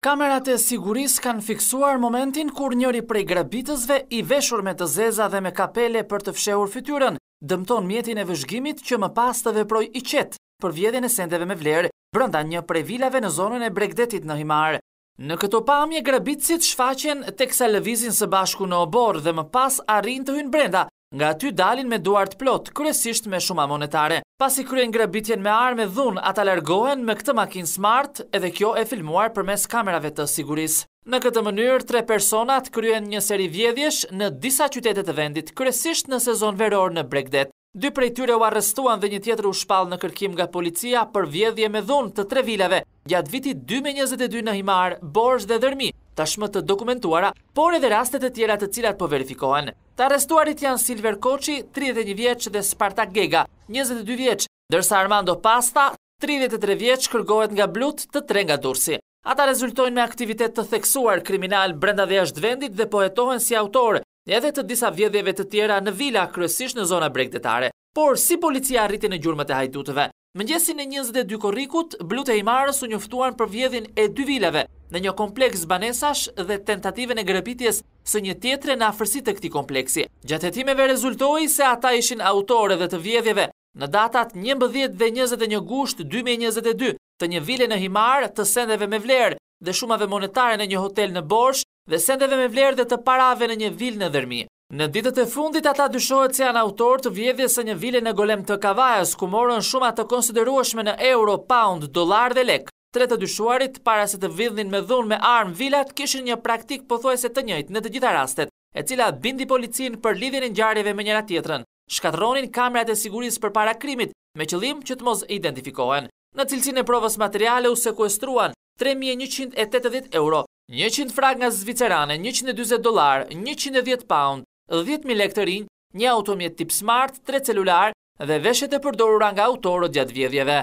Kamerat e siguris kanë fiksuar momentin kur njëri prej grabitësve i veshur me të zeza dhe me kapele për të fshehur fytyrën, dëmton mjetin e vëzhgimit që më pas të veproj i qetë për vjedhjen e sendeve me vlerë, brënda një prej vilave në zonën e bregdetit në Himarë. Në këto pamje, grabitësit shfaqen teksa lëvizin së bashku në oborë dhe më pas arrin të hynë brenda, Nga ty dalin me duart plot, kryesisht me shuma monetare. Pasi kryen ngrabitjen me armë dhun, ata largohen me këtë makin smart edhe kjo e filmuar përmes kamerave të sigurisë. Në këtë mënyrë, tre personat kryen një seri vjedhjesh në disa qytetet të vendit, kryesisht në sezon veror në Bregdet. Dy prej tyre u arrestuan dhe një tjetër u shpall në kërkim nga policia për vjedhje me dhunë të tre vilave gjatë vitit 2022 në Himar, Borsh dhe Dërmi, tashmë të dokumentuara, por edhe rastet e tjera të cilat po verifikohen. Të arrestuarit janë Silver Koqi, 31 vjeç dhe Spartak Gega, 22 vjeç, dërsa Armando Pasta, 33 vjeç kërgohet nga blut të tre nga dursi. Ata rezultojnë me aktivitet të theksuar kriminal brenda dhe jashtë vendit dhe pohetohen si autor, edhe të disa vjedhjeve të tjera në vila kryesisht në zona bregdetare. Por, si policia arriti në gjurmët e hajdutëve? Mëngjesin e 22 korikut, blut e imarës u njëftuan për vjedhin e dy vilave, në një kompleks banesash dhe tentative në grepitjes së një tjetre në afërsi të këti kompleksi. Gjatetimeve rezultoi se ata ishin autore dhe të vjedhjeve në datat 11 dhe 21 gusht 2022 të një vile në himar të sendeve me vlerë dhe shumave monetare në një hotel në borsh dhe sendeve me vlerë dhe të parave në një vil në dhërmi. Në ditët e fundit ata dyshohet se janë autor të vjedhjes së një vile në Golem të Kavajës ku morën shuma të konsiderueshme në euro, pound, dollar dhe lek. Tre të dyshuarit, para se të vidhnin me dhunë me armë vilat, kishin një praktik pëthuese të njëjt në të gjitha rastet, e cila bindi policin për lidhjen e njareve me njëra tjetrën. Shkatronin kamerat e siguris për para krimit, me qëllim që të mos identifikohen. Në cilësin e provës materiale u sekuestruan 3.180 euro, 100 frag nga zvicerane, 120 dolar, 110 pound, 10.000 lektërin, një automjet tip smart, 3 celular dhe veshet e përdorura nga autorët gjatë vjedhjeve.